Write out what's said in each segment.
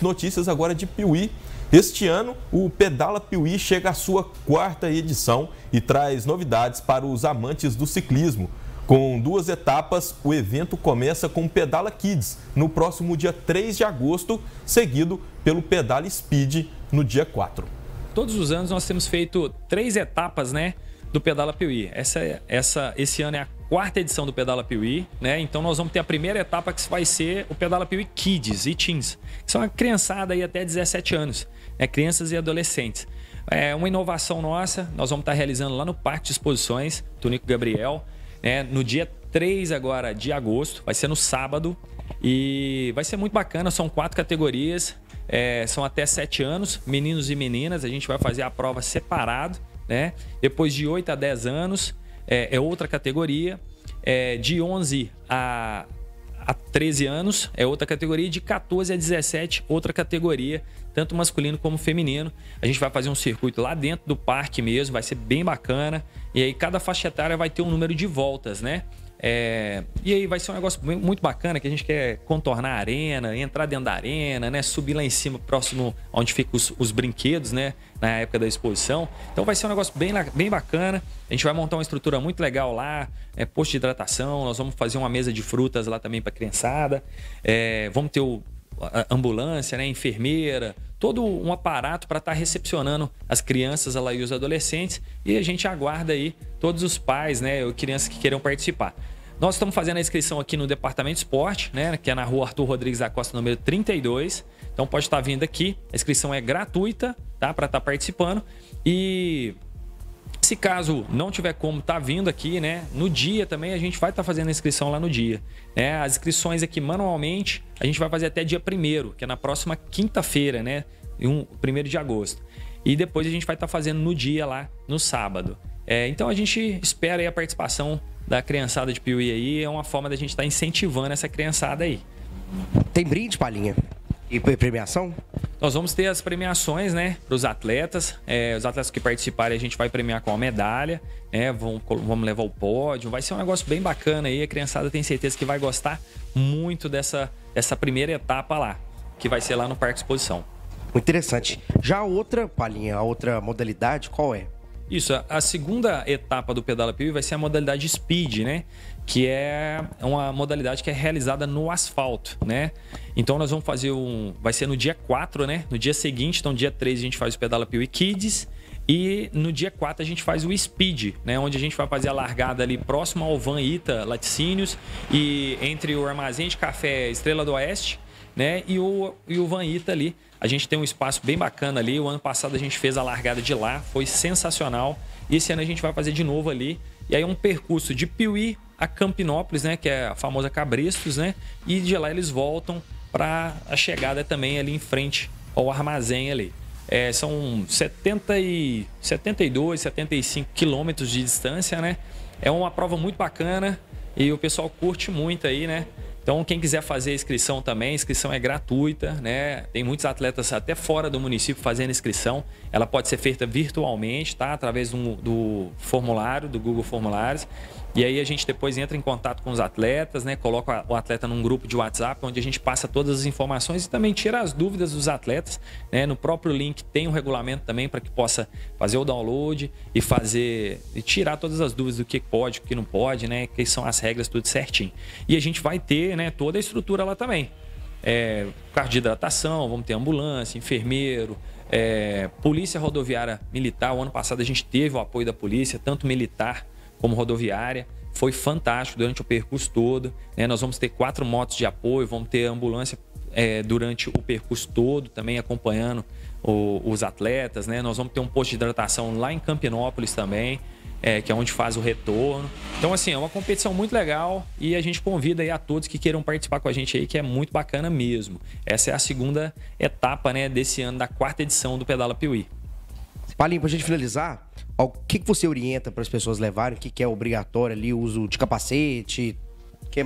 Notícias agora de Piuí. Este ano, o Pedala Piuí chega à sua quarta edição e traz novidades para os amantes do ciclismo. Com duas etapas, o evento começa com o Pedala Kids no próximo dia 3 de agosto, seguido pelo Pedala Speed no dia 4. Todos os anos nós temos feito três etapas, né, do Pedala Piuí. Essa, é, essa, esse ano é a quarta edição do Pedala Piuí, né? Então nós vamos ter a primeira etapa que vai ser o Pedala Piuí Kids e Teens, que são a criançada aí até 17 anos, né? crianças e adolescentes. É uma inovação nossa, nós vamos estar realizando lá no Parque de Exposições, Tonico Gabriel, né? no dia 3 agora de agosto, vai ser no sábado, e vai ser muito bacana, são quatro categorias, é, são até 7 anos, meninos e meninas, a gente vai fazer a prova separado, né? Depois de 8 a 10 anos, é, é outra categoria. É, de 11 a, a 13 anos é outra categoria, de 14 a 17, outra categoria, tanto masculino como feminino. A gente vai fazer um circuito lá dentro do parque mesmo, vai ser bem bacana. E aí cada faixa etária vai ter um número de voltas, né? É, e aí vai ser um negócio muito bacana que a gente quer contornar a arena, entrar dentro da arena, né? Subir lá em cima, próximo onde ficam os, os, brinquedos, né? Na época da exposição. Então vai ser um negócio bem, bem bacana. A gente vai montar uma estrutura muito legal lá, é, posto de hidratação, nós vamos fazer uma mesa de frutas lá também para criançada. É, vamos ter o, ambulância, né? Enfermeira, todo um aparato para estar tá recepcionando as crianças lá e os adolescentes. E a gente aguarda aí todos os pais, né, ou crianças que queiram participar. Nós estamos fazendo a inscrição aqui no Departamento de Esporte, né, que é na rua Arthur Rodrigues da Costa, número 32. Então pode estar vindo aqui. A inscrição é gratuita, tá? Para estar tá participando. E se caso não tiver como estar tá vindo aqui, né? No dia também a gente vai estar tá fazendo a inscrição lá no dia. Né? As inscrições aqui manualmente a gente vai fazer até dia 1 que é na próxima quinta-feira, né? Um, 1 de agosto. E depois a gente vai estar fazendo no dia lá, no sábado. É, então a gente espera a participação da criançada de Piuí aí, é uma forma da gente estar tá incentivando essa criançada aí. Tem brinde, Palinha? E premiação? Nós vamos ter as premiações, né, para os atletas. É, os atletas que participarem a gente vai premiar com a medalha, né? Vamos, vamos levar o pódio. Vai ser um negócio bem bacana aí. A criançada tem certeza que vai gostar muito dessa, dessa primeira etapa lá, que vai ser lá no Parque Exposição. Muito interessante. Já a outra, Palinha, a outra modalidade, qual é? Isso, a segunda etapa do Pedala PIB vai ser a modalidade Speed, né? Que é uma modalidade que é realizada no asfalto, né? Então nós vamos fazer um. Vai ser no dia 4, né? No dia seguinte, então dia 3 a gente faz o Pedala PIB Kids. E no dia 4 a gente faz o Speed, né? Onde a gente vai fazer a largada ali próximo ao Van Ita Laticínios e entre o Armazém de Café Estrela do Oeste né? E o, e o Van Ita ali. A gente tem um espaço bem bacana ali. O ano passado a gente fez a largada de lá, foi sensacional. E esse ano a gente vai fazer de novo ali. E aí é um percurso de Piuí a Campinópolis, né? Que é a famosa Cabrestos, né? E de lá eles voltam para a chegada também ali em frente ao armazém ali. É, são 70 e, 72, 75 quilômetros de distância, né? É uma prova muito bacana e o pessoal curte muito aí, né? Então, quem quiser fazer a inscrição também, a inscrição é gratuita, né? Tem muitos atletas até fora do município fazendo inscrição. Ela pode ser feita virtualmente, tá? Através do, do formulário, do Google Formulários. E aí a gente depois entra em contato com os atletas, né? Coloca o atleta num grupo de WhatsApp onde a gente passa todas as informações e também tira as dúvidas dos atletas. Né? No próprio link tem um regulamento também para que possa fazer o download e fazer e tirar todas as dúvidas do que pode, o que não pode, né? Que são as regras tudo certinho. E a gente vai ter, né? Toda a estrutura lá também. É, carro de hidratação, vamos ter ambulância, enfermeiro, é, polícia rodoviária militar. O ano passado a gente teve o apoio da polícia, tanto militar como rodoviária. Foi fantástico durante o percurso todo. Né? Nós vamos ter quatro motos de apoio, vamos ter ambulância é, durante o percurso todo, também acompanhando o, os atletas. Né? Nós vamos ter um posto de hidratação lá em Campinópolis também. É, que é onde faz o retorno. Então, assim, é uma competição muito legal e a gente convida aí a todos que queiram participar com a gente aí, que é muito bacana mesmo. Essa é a segunda etapa, né, desse ano, da quarta edição do Pedala Piuí. Palinho, pra gente finalizar, o que, que você orienta para as pessoas levarem? O que, que é obrigatório ali? o Uso de capacete? Que...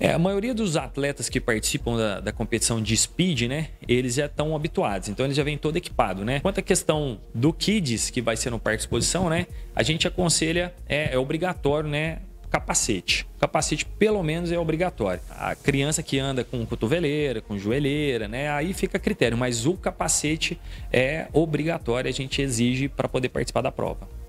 É, a maioria dos atletas que participam da, da competição de speed, né? Eles já estão habituados, então eles já vêm todo equipado, né? Quanto à questão do Kids, que vai ser no parque de exposição, né? A gente aconselha, é, é obrigatório, né? capacete. capacete, pelo menos, é obrigatório. A criança que anda com cotoveleira, com joelheira, né? Aí fica a critério, mas o capacete é obrigatório, a gente exige para poder participar da prova.